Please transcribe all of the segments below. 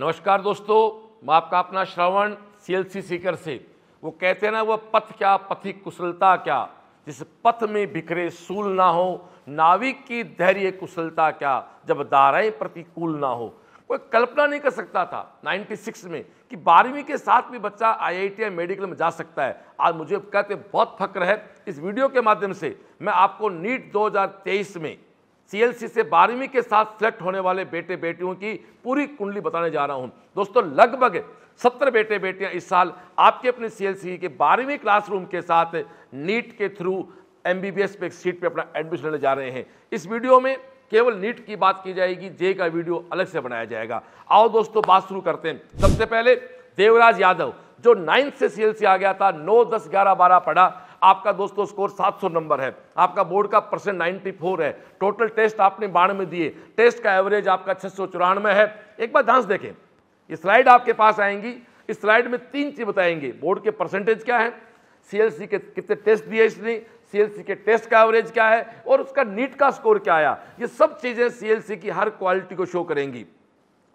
नमस्कार दोस्तों मैं आपका अपना श्रवण सी एल सी सीकर से वो कहते हैं ना वह पथ क्या पथिक कुशलता क्या जिस पथ में बिखरे सूल ना हो नाविक की धैर्य कुशलता क्या जब दाराएं प्रतिकूल ना हो कोई कल्पना नहीं कर सकता था 96 में कि बारहवीं के साथ भी बच्चा आईआईटी या मेडिकल में जा सकता है आज मुझे कहते बहुत फक्र है इस वीडियो के माध्यम से मैं आपको नीट 2023 में सीएलसी से बारहवीं के साथ सेलेक्ट होने वाले बेटे बेटियों की पूरी कुंडली बताने जा रहा हूं दोस्तों लगभग सत्तर बेटे बेटियां इस साल आपके अपने सीएलसी के बारहवीं क्लासरूम के साथ नीट के थ्रू एम बी पे सीट पर अपना एडमिशन लेने जा रहे हैं इस वीडियो में केवल नीट की बात की जाएगी जे का वीडियो अलग से बनाया जाएगा आओ दोस्तों बात शुरू करते हैं सबसे पहले देवराज यादव जो नाइन्थ से सीएलसी आ गया था नौ दस ग्यारह बारह पढ़ा आपका दोस्तों स्कोर 700 नंबर है आपका बोर्ड का परसेंट फोर है टोटल टेस्ट आपने में दिए टेस्ट का एवरेज आपका छः है एक बार ध्यान देखें ये स्लाइड आपके पास आएंगी इस स्लाइड में तीन चीज़ बताएंगे बोर्ड के परसेंटेज क्या है सी के कितने टेस्ट दिए इसने सी के टेस्ट का एवरेज क्या है और उसका नीट का स्कोर क्या आया ये सब चीज़ें सी की हर क्वालिटी को शो करेंगी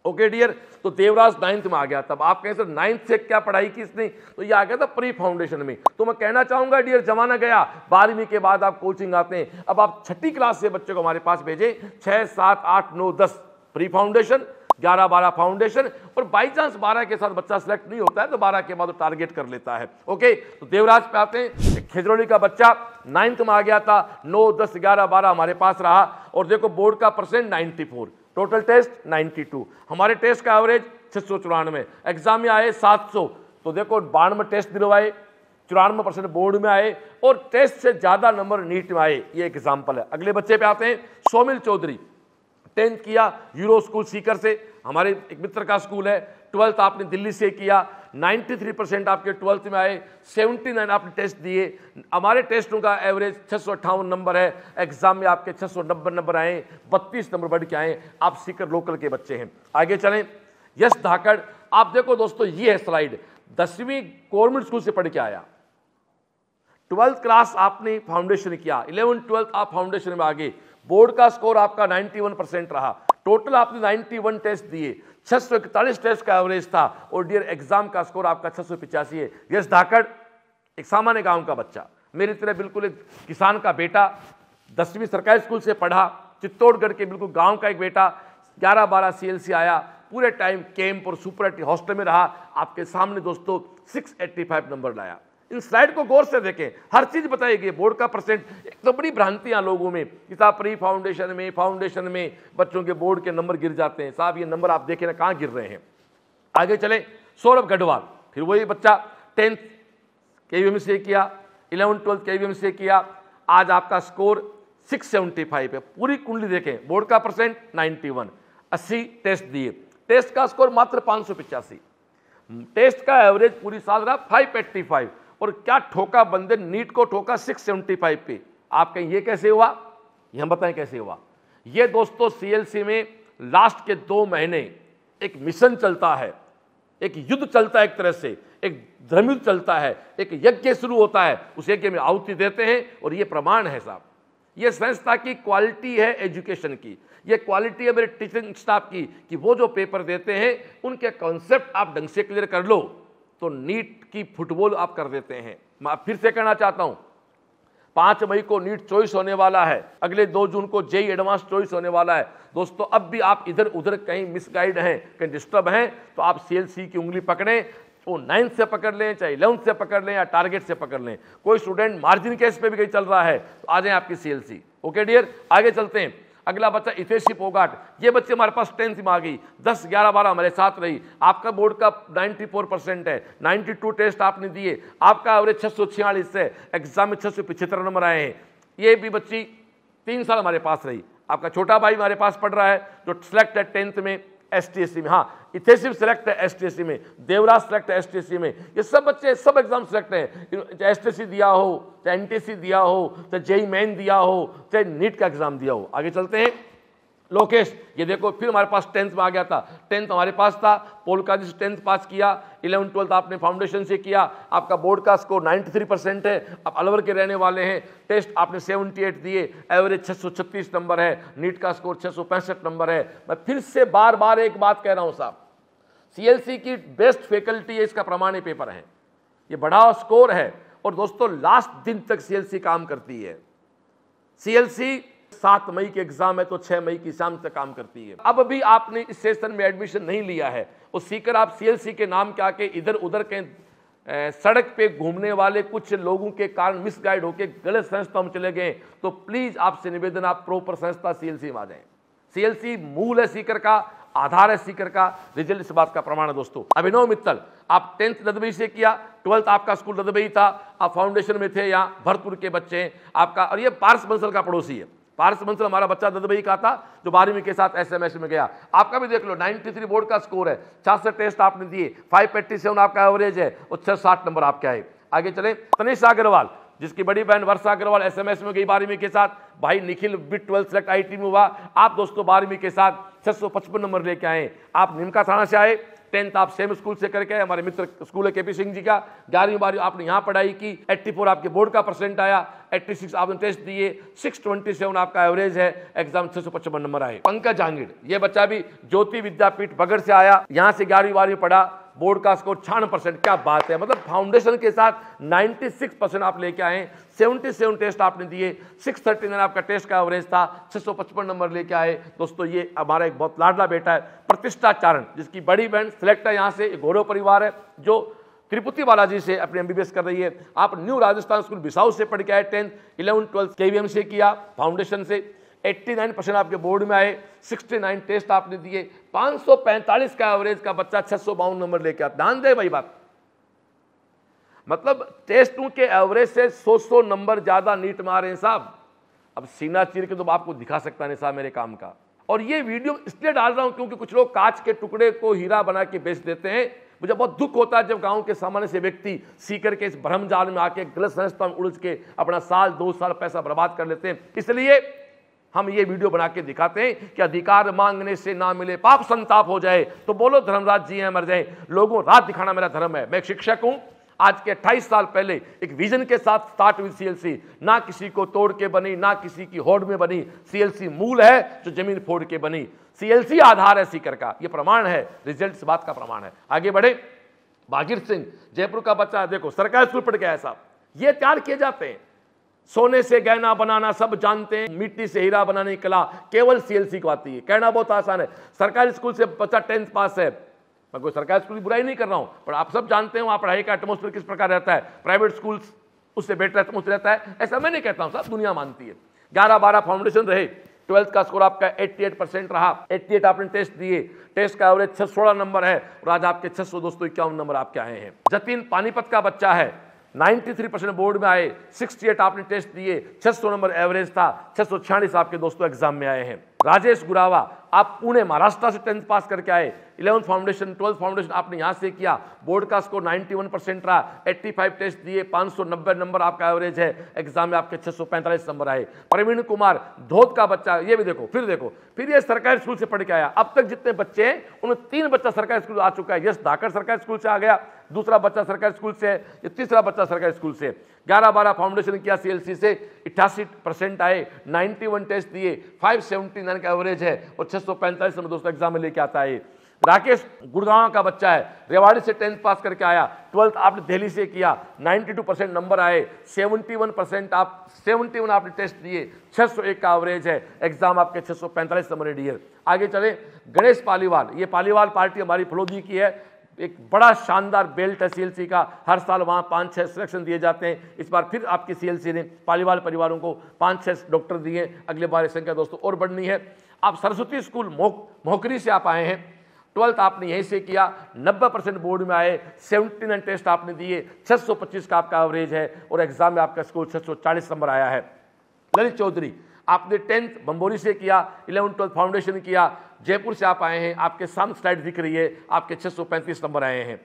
ओके डियर तो देवराज नाइन्थ में आ गया तब आप कहें सर नाइन्थ से क्या पढ़ाई की इसने तो ये आ गया था प्री फाउंडेशन में तो मैं कहना चाहूंगा डियर जमाना गया बारहवीं के बाद आप कोचिंग आते हैं अब आप छठी क्लास से बच्चे को हमारे पास भेजें छः सात आठ नौ दस प्री फाउंडेशन ग्यारह बारह फाउंडेशन और बाई चांस बारह के साथ बच्चा सेलेक्ट नहीं होता है तो बारह के बाद वो टारगेट कर लेता है ओके तो देवराज पे आते हैं खिजरोली का बच्चा नाइन्थ में आ गया था नौ दस ग्यारह बारह हमारे पास रहा और देखो बोर्ड का percent ninety four total test 92 हमारे टेस्ट का एवरेज छः सौ चौरानवे एग्जाम में आए 700 तो देखो बानवे टेस्ट दिलवाए चौरानवे परसेंट बोर्ड में आए और टेस्ट से ज़्यादा नंबर नीट में आए ये एग्जाम्पल है अगले बच्चे पे आते हैं सोमिल चौधरी टेंथ किया यूरो स्कूल सीकर से हमारे एक मित्र का स्कूल है ट्वेल्थ आपने दिल्ली से किया 93 परसेंट आपके ट्वेल्थ में आए 79 आपने टेस्ट दिए हमारे टेस्टों का एवरेज छः नंबर है एग्ज़ाम में आपके छः नंबर आए 32 नंबर बढ़ के आए आप सीकर लोकल के बच्चे हैं आगे चलें यश धाकड़ आप देखो दोस्तों ये है स्लाइड दसवीं गवर्नमेंट स्कूल से पढ़ के आया ट्वेल्थ क्लास आपने फाउंडेशन किया इलेवन ट्वेल्थ आप फाउंडेशन में आगे बोर्ड का स्कोर आपका 91 परसेंट रहा टोटल आपने 91 टेस्ट दिए छः सौ इकतालीस टेस्ट का एवरेज था और डियर एग्जाम का स्कोर आपका छः सौ पिचासी है यश धाकड़ एक सामान्य गांव का बच्चा मेरी तरह बिल्कुल एक किसान का बेटा दसवीं सरकारी स्कूल से पढ़ा चित्तौड़गढ़ के बिल्कुल गांव का एक बेटा ग्यारह बारह सी आया पूरे टाइम कैंप और सुपर हॉस्टल में रहा आपके सामने दोस्तों सिक्स नंबर लाया इन स्लाइड को गौर से देखें हर चीज़ बताई गई बोर्ड का परसेंट एक तो बड़ी भ्रांतियां लोगों में किताब साहब प्री फाउंडेशन में फाउंडेशन में बच्चों के बोर्ड के नंबर गिर जाते हैं साहब ये नंबर आप देखें ना कहाँ गिर रहे हैं आगे चले सौरभ गढ़वाल फिर वही बच्चा टेंथ के वी एम से किया इलेवन ट्वेल्थ के वी एम से किया आज आपका स्कोर सिक्स सेवेंटी फाइव है पूरी कुंडली देखें बोर्ड का परसेंट नाइन्टी वन अस्सी टेस्ट दिए टेस्ट का स्कोर मात्र पाँच सौ पिचासी टेस्ट का एवरेज पूरी साल रहा फाइव एट्टी फाइव और क्या ठोका बंदे नीट को ठोका सिक्स सेवेंटी फाइव पे आप कहें ये कैसे हुआ ये हम बताएं कैसे हुआ ये दोस्तों सीएलसी में लास्ट के दो महीने एक मिशन चलता है एक युद्ध चलता है एक तरह से एक धर्मयुद्ध चलता है एक यज्ञ शुरू होता है उस यज्ञ में आहुति देते हैं और ये प्रमाण है साहब ये संस्था की क्वालिटी है एजुकेशन की ये क्वालिटी है मेरे टीचिंग स्टाफ की कि वो जो पेपर देते हैं उनके कॉन्सेप्ट आप ढंग से क्लियर कर लो तो नीट की फुटबॉल आप कर देते हैं मैं फिर से कहना चाहता हूं पांच मई को नीट चॉइस होने वाला है अगले दो जून को जेई एडवांस चॉइस होने वाला है दोस्तों अब भी आप इधर उधर कहीं मिसगाइड हैं कहीं डिस्टर्ब हैं तो आप सी की उंगली पकड़ें वो नाइन्थ से पकड़ लें चाहे इलेवंथ से पकड़ लें या टारगेट से पकड़ लें कोई स्टूडेंट मार्जिन केस पे भी कहीं चल रहा है तो आ जाए आपकी सी ओके डियर आगे चलते हैं अगला बच्चा इफेसिप पोगाट ये बच्चे हमारे पास टेंथ में आ गई दस ग्यारह बारह हमारे साथ रही आपका बोर्ड का नाइन्टी फोर परसेंट है नाइन्टी टू टेस्ट आपने दिए आपका एवरेज छः है एग्जाम में छः नंबर आए हैं ये भी बच्ची तीन साल हमारे पास रही आपका छोटा भाई हमारे पास पढ़ रहा है जो सेलेक्ट है टेंथ में एस टी एस सी में हाँ इथेसिव सेलेक्ट है एस में देवराज सेलेक्ट है एस में ये सब बच्चे सब एग्जाम सेलेक्ट हैं चाहे एस दिया हो चाहे एन टी दिया हो चाहे जेई मैन e e दिया हो चाहे नीट का एग्जाम दिया हो आगे चलते हैं लोकेश ये देखो फिर हमारे पास टेंथ में आ गया था टेंथ हमारे पास था पोलकाजी से टेंथ पास किया इलेवन ट्वेल्थ आपने फाउंडेशन से किया आपका बोर्ड का स्कोर नाइन्टी थ्री परसेंट है आप अलवर के रहने वाले हैं टेस्ट आपने एट दिए एवरेज छः सौ छत्तीस नंबर है नीट का स्कोर छः सौ पैंसठ नंबर है मैं फिर से बार बार एक बात कह रहा हूँ साहब सीएलसी की बेस्ट फैकल्टी है इसका प्रमाणी पेपर है ये बड़ा स्कोर है और दोस्तों लास्ट दिन तक सीएलसी काम करती है सीएलसी सात मई के एग्जाम है तो छह मई की शाम से काम करती है अब भी आपने इस सेशन में एडमिशन नहीं लिया है और तो सीकर आप सीएलसी के नाम के आके इधर उधर के सड़क पे घूमने वाले कुछ लोगों के कारण मिसगाइड होकर गलत संस्था में चले गए तो प्लीज़ आपसे निवेदन आप प्रॉपर संस्था सीएलसी में आ जाए सीएलसी मूल है सीकर का आधार है सीकर का रिजल्ट इस बात का प्रमाण है दोस्तों अभिनव मित्तल आप टेंथ ददबई से किया ट्वेल्थ आपका स्कूल ददबई था आप फाउंडेशन में थे यहाँ भरतपुर के बच्चे हैं आपका और ये पारस बंसल का पड़ोसी है पारस बंसल हमारा बच्चा ददबई का था जो बारहवीं के साथ एस में गया आपका भी देख लो 93 बोर्ड का स्कोर है छियासठ टेस्ट आपने दिए फाइव एट्टी सेवन आपका एवरेज है और छह साठ नंबर आपके आए आगे चले तनिष अग्रवाल जिसकी बड़ी बहन वर्षा अग्रवाल एसएमएस में गई बारहवीं के साथ भाई निखिल बिट ट्वेल्थ सेलेक्ट आई में हुआ आप दोस्तों बारहवीं के साथ छह नंबर लेके आए आप निमका थाना से आए टेंथ आप सेम स्कूल से करके हमारे मित्र स्कूल है केपी सिंह जी का ग्यारहवीं बारहवीं आपने यहाँ पढ़ाई की 84 आपके बोर्ड का परसेंट आया 86 आपने टेस्ट दिए 627 आपका एवरेज है एग्जाम छह सौ पचपन नंबर आए पंकज जांगिड़ ये बच्चा भी ज्योति विद्यापीठ बगड़ से आया यहाँ से ग्यारहवीं बारहवीं पढ़ा बोर्ड का स्कोर छान परसेंट क्या बात है मतलब फाउंडेशन के साथ 96 परसेंट आप लेके आए सेवेंटी सेवन टेस्ट आपने दिए सिक्स थर्टी नाइन आपका टेस्ट का एवरेज था छः सौ पचपन नंबर लेके आए दोस्तों ये हमारा एक बहुत लाडला बेटा है प्रतिष्ठा चारण जिसकी बड़ी बहन सिलेक्ट है यहाँ से एक गौरव परिवार है जो तिरुपति बालाजी से अपने एम कर रही है आप न्यू राजस्थान स्कूल बिसाऊ से पढ़ के आए टेंथ इलेवन ट्वेल्थ के से किया फाउंडेशन से 89 परसेंट आपके बोर्ड में आए 69 टेस्ट आपने दिए 545 का एवरेज का बच्चा छः नंबर लेके आप ध्यान दे भाई बात मतलब टेस्टों के एवरेज से सौ सौ नंबर ज़्यादा नीट में आ रहे हैं साहब अब सीना चीर के तो आपको दिखा सकता नहीं साहब मेरे काम का और ये वीडियो इसलिए डाल रहा हूँ क्योंकि कुछ लोग कांच के टुकड़े को हीरा बना के बेच देते हैं मुझे बहुत दुख होता है जब गांव के सामान्य से व्यक्ति सीकर के इस भ्रम जाल में आके गलत संस्था में उलझ के अपना साल दो साल पैसा बर्बाद कर लेते हैं इसलिए हम ये वीडियो बना के दिखाते हैं कि अधिकार मांगने से ना मिले पाप संताप हो जाए तो बोलो धर्मराज जी हैं मर जाए लोगों रात दिखाना मेरा धर्म है मैं एक शिक्षक हूं आज के 28 साल पहले एक विजन के साथ स्टार्ट हुई सीएलसी ना किसी को तोड़ के बनी ना किसी की होड़ में बनी सीएलसी मूल है जो जमीन फोड़ के बनी सीएलसी आधार है सीकर का यह प्रमाण है रिजल्ट बात का प्रमाण है आगे बढ़े बागीर सिंह जयपुर का बच्चा है देखो सरकारी स्कूल पढ़ गया है साहब ये तैयार किए जाते हैं सोने से गहना बनाना सब जानते हैं मिट्टी से हीरा बनाने की कला केवल सीएलसी को आती है कहना बहुत आसान है सरकारी स्कूल से बच्चा टेंथ पास है मैं कोई सरकारी स्कूल की बुराई नहीं कर रहा हूँ पर आप सब जानते हो वहाँ पढ़ाई का एटमोस्फेयर किस प्रकार रहता है प्राइवेट स्कूल्स उससे बेटर एटमोस्फेयर रहता है ऐसा मैं नहीं कहता हूँ सब दुनिया मानती है ग्यारह बारह फाउंडेशन रहे ट्वेल्थ का स्कोर आपका 88 परसेंट रहा 88 आपने टेस्ट दिए टेस्ट का एवरेज छह नंबर है और आज आपके छह सौ दोस्तों इक्यावन नंबर आपके आए हैं जतिन पानीपत का बच्चा है 93 परसेंट बोर्ड में आए 68 आपने टेस्ट दिए 600 नंबर एवरेज था छः आपके दोस्तों एग्जाम में आए हैं राजेश गुरावा आप पुणे महाराष्ट्र से टेंथ पास करके आए इलेवंथ फाउंडेशन ट्वेल्थ फाउंडेशन आपने यहां से किया बोर्ड का स्कोर 91 परसेंट रहा 85 टेस्ट दिए 590 नंबर आपका एवरेज है एग्जाम में आपके 645 नंबर आए प्रवीण कुमार धोत का बच्चा ये भी देखो फिर देखो फिर ये सरकारी स्कूल से पढ़ के आया अब तक जितने बच्चे हैं उन तीन बच्चा सरकारी स्कूल आ चुका है यश धाकर सरकारी स्कूल से आ गया दूसरा बच्चा सरकारी स्कूल से है या तीसरा बच्चा सरकारी स्कूल से ग्यारह बारह फाउंडेशन किया सीएलसी से इट्ठासी परसेंट आए वन टेस्ट दिए नाइन का एवरेज है और पैंतालीस नंबर दोस्तों एग्जाम में लेके आता है राकेश गुड़गांव का बच्चा है रेवाड़ी से टेंथ पास करके आया ट्वेल्थ आपने दिल्ली से किया 92 परसेंट नंबर आए 71 परसेंट आप 71 आपने टेस्ट दिए 601 का एवरेज है एग्जाम आपके 645 सौ पैंतालीस नंबर डियर आगे चले गणेश पालीवाल ये पालीवाल पार्टी हमारी फलोदी की है एक बड़ा शानदार बेल्ट है सीएलसी का हर साल वहाँ पाँच छः सिलेक्शन दिए जाते हैं इस बार फिर आपकी सीएलसी ने पालीवाल परिवारों को पाँच छः डॉक्टर दिए अगले बार संख्या दोस्तों और बढ़नी है आप सरस्वती स्कूल मोक मोकरी से आप आए हैं ट्वेल्थ आपने यहीं से किया 90 परसेंट बोर्ड में आए सेवेंटी नाइन टेस्ट आपने दिए 625 का आपका एवरेज है और एग्जाम में आपका स्कोर 640 नंबर आया है ललित चौधरी आपने टेंथ बम्बोरी से किया इलेवन ट्वेल्थ फाउंडेशन किया जयपुर से आप आए हैं आपके सामने स्लाइड दिख रही है आपके पैंतीस नंबर आए हैं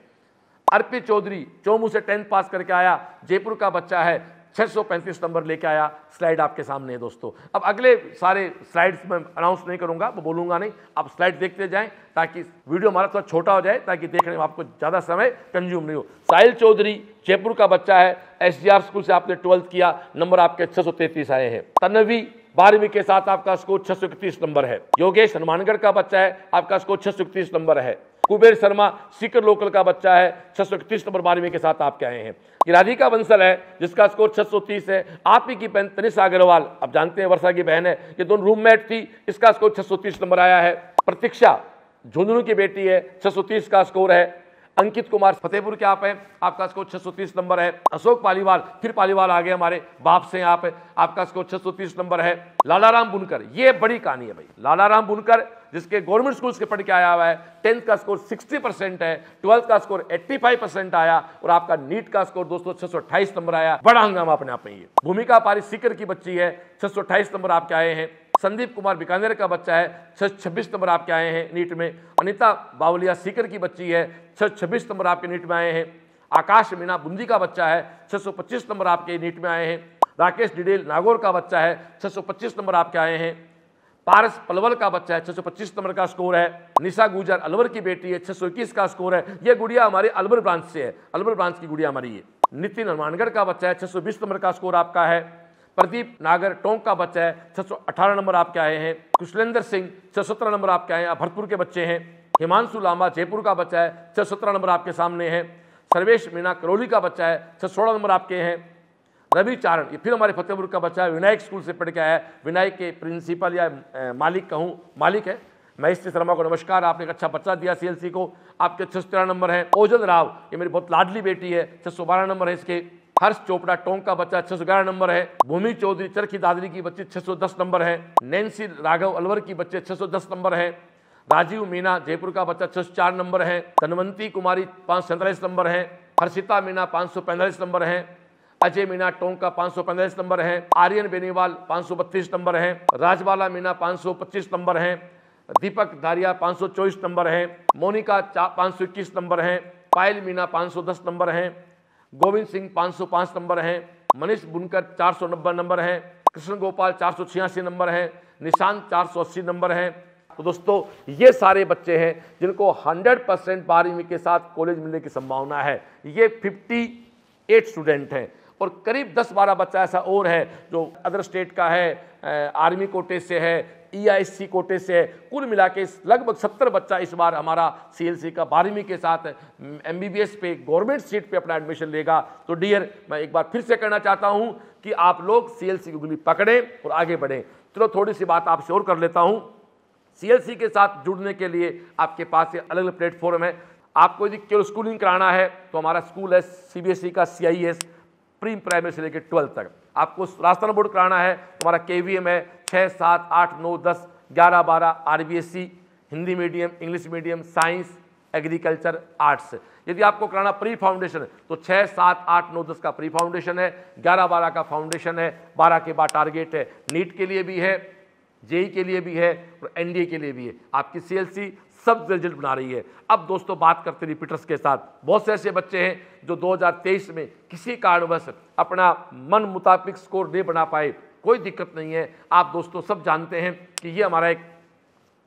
अर्पित चौधरी चौमू से टेंथ पास करके आया जयपुर का बच्चा है 635 नंबर लेके आया स्लाइड आपके सामने है दोस्तों अब अगले सारे स्लाइड्स में अनाउंस नहीं करूंगा वो बोलूंगा नहीं आप स्लाइड देखते जाएं ताकि वीडियो हमारा थोड़ा छोटा हो जाए ताकि देखने में आपको ज़्यादा समय कंज्यूम नहीं हो साहिल चौधरी जयपुर का बच्चा है एस स्कूल से आपने ट्वेल्थ किया नंबर आपके छः आए हैं तन्वी बारहवीं के साथ आपका स्कोर छह नंबर है योगेश हनुमानगढ़ का बच्चा है आपका स्कोर छह नंबर है कुबेर शर्मा सीकर लोकल का बच्चा है छह सौ इकतीस नंबर बारहवीं के साथ आपके आए हैं राधिका बंसल है जिसका स्कोर 630 है आप ही की बहन तनिषा अग्रवाल आप जानते हैं वर्षा की बहन है ये दोनों रूममेट थी इसका स्कोर 630 नंबर आया है प्रतीक्षा झुंझुनू की बेटी है 630 का स्कोर है अंकित कुमार फतेहपुर के आप हैं आपका स्कोर तीस नंबर है अशोक पालीवाल फिर पालीवाल आ गए हमारे बाप से आप है आपका स्कोर तीस नंबर है लालाराम बुनकर ये बड़ी कहानी है भाई लालाराम बुनकर जिसके गवर्नमेंट स्कूल्स के पढ़ के आया हुआ है टेंथ का स्कोर सिक्सटी परसेंट है ट्वेल्थ का स्कोर एट्टी फाइव परसेंट आया और आपका नीट का स्कोर दोस्तों छह सौ नंबर आया बड़ा हंगामा अपने आप में ये भूमिका पारी सीकर की बच्ची है छह सौ नंबर आपके आए हैं संदीप कुमार बीकानेर का बच्चा है छब्बीस नंबर आपके आए हैं नीट में अनिता बावलिया सीकर की बच्ची है छब्बीस नंबर आपके नीट में आए हैं आकाश मीना बुंदी का बच्चा है सौ पच्चीस नंबर आपके नीट में आए हैं राकेश डिडेल नागौर का बच्चा है सौ पच्चीस नंबर आपके आए हैं पारस पलवल का बच्चा है सौ पच्चीस नंबर का स्कोर है निशा गुजर अलवर की बेटी है सौ इक्कीस का स्कोर है ये गुड़िया हमारे अलवर ब्रांच से है अलवर ब्रांच की गुड़िया हमारी है नितिन हनुमानगढ़ का बच्चा है सौ बीस नंबर का स्कोर आपका है प्रदीप नागर टोंक का बच्चा है छह सौ अठारह नंबर आपके आए हैं कुशलेंद्र सिंह छह सत्रह नंबर आपके आए हैं भरतपुर के बच्चे हैं हिमांशु लामा जयपुर का बच्चा है छह सत्रह नंबर आपके सामने है सर्वेश मीना करौली का बच्चा है छह सोलह नंबर आपके हैं रवि चारण ये फिर हमारे फतेहपुर का बच्चा है विनायक स्कूल से पढ़ के आया है विनायक के प्रिंसिपल या मालिक कहूँ मालिक है महेश शर्मा को नमस्कार आपने एक अच्छा बच्चा दिया सीएलसी को आपके छह सौ तेरह नंबर है ओजल राव ये मेरी बहुत लाडली बेटी है छह सौ बारह नंबर है इसके हर्ष चोपड़ा टोंग का बच्चा छह नंबर है भूमि चौधरी चरखी दादरी की बच्ची छह नंबर है नैन्सी राघव अलवर की बच्चे छह नंबर है राजीव मीना जयपुर का बच्चा छह चार नंबर है धनवंती कुमारी पाँच नंबर है हर्षिता मीना पाँच नंबर है अजय मीना टोंग का पाँच नंबर है आर्यन बेनीवाल पाँच नंबर है राजबाला मीना पाँच नंबर है दीपक धारिया पांच नंबर है मोनिका पांच नंबर है पायल मीना पांच नंबर है गोविंद सिंह 505 नंबर हैं मनीष बुनकर चार नंबर हैं कृष्ण गोपाल चार नंबर हैं निशान चार नंबर हैं तो दोस्तों ये सारे बच्चे हैं जिनको 100 परसेंट बारहवीं के साथ कॉलेज मिलने की संभावना है ये 58 स्टूडेंट हैं और करीब 10-12 बच्चा ऐसा और है जो अदर स्टेट का है आर्मी कोटे से है ईआईसी e कोटे से है कुल मिला के लगभग सत्तर बच्चा इस बार हमारा सी का बारहवीं के साथ एम पे गवर्नमेंट सीट पे अपना एडमिशन लेगा तो डियर मैं एक बार फिर से कहना चाहता हूँ कि आप लोग सी सी की उंगली पकड़ें और आगे बढ़ें चलो तो थोड़ी सी बात आपसे और कर लेता हूँ सी के साथ जुड़ने के लिए आपके पास ये अलग अलग प्लेटफॉर्म है आपको यदि केवल स्कूलिंग कराना है तो हमारा स्कूल है सी e का एस प्री प्राइमरी से लेकर ट्वेल्थ तक आपको राजस्थान बोर्ड कराना है तो हमारा के है छः सात आठ नौ दस ग्यारह बारह आर Hindi medium English medium science agriculture arts यदि आपको कराना प्री फाउंडेशन तो छः सात आठ नौ दस का प्री फाउंडेशन है ग्यारह बारह का फाउंडेशन है बारह के बाद टारगेट है नीट के लिए भी है जेई के लिए भी है और एनडीए के लिए भी है आपकी सीएलसी सब रिजल्ट बना रही है अब दोस्तों बात करते हैं रिपीटर्स के साथ बहुत से ऐसे बच्चे हैं जो 2023 में किसी कारणवश अपना मन मुताबिक स्कोर नहीं बना पाए कोई दिक्कत नहीं है आप दोस्तों सब जानते हैं कि ये हमारा एक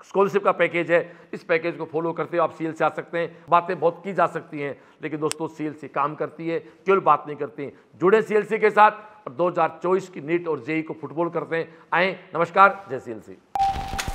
स्कॉलरशिप का पैकेज है इस पैकेज को फॉलो करते हुए आप सी से आ सकते हैं बातें बहुत की जा सकती हैं लेकिन दोस्तों सी काम करती है केवल बात नहीं करती जुड़े सी के साथ और चौबीस की नीट और जेई को फुटबॉल करते हैं आए नमस्कार जय सी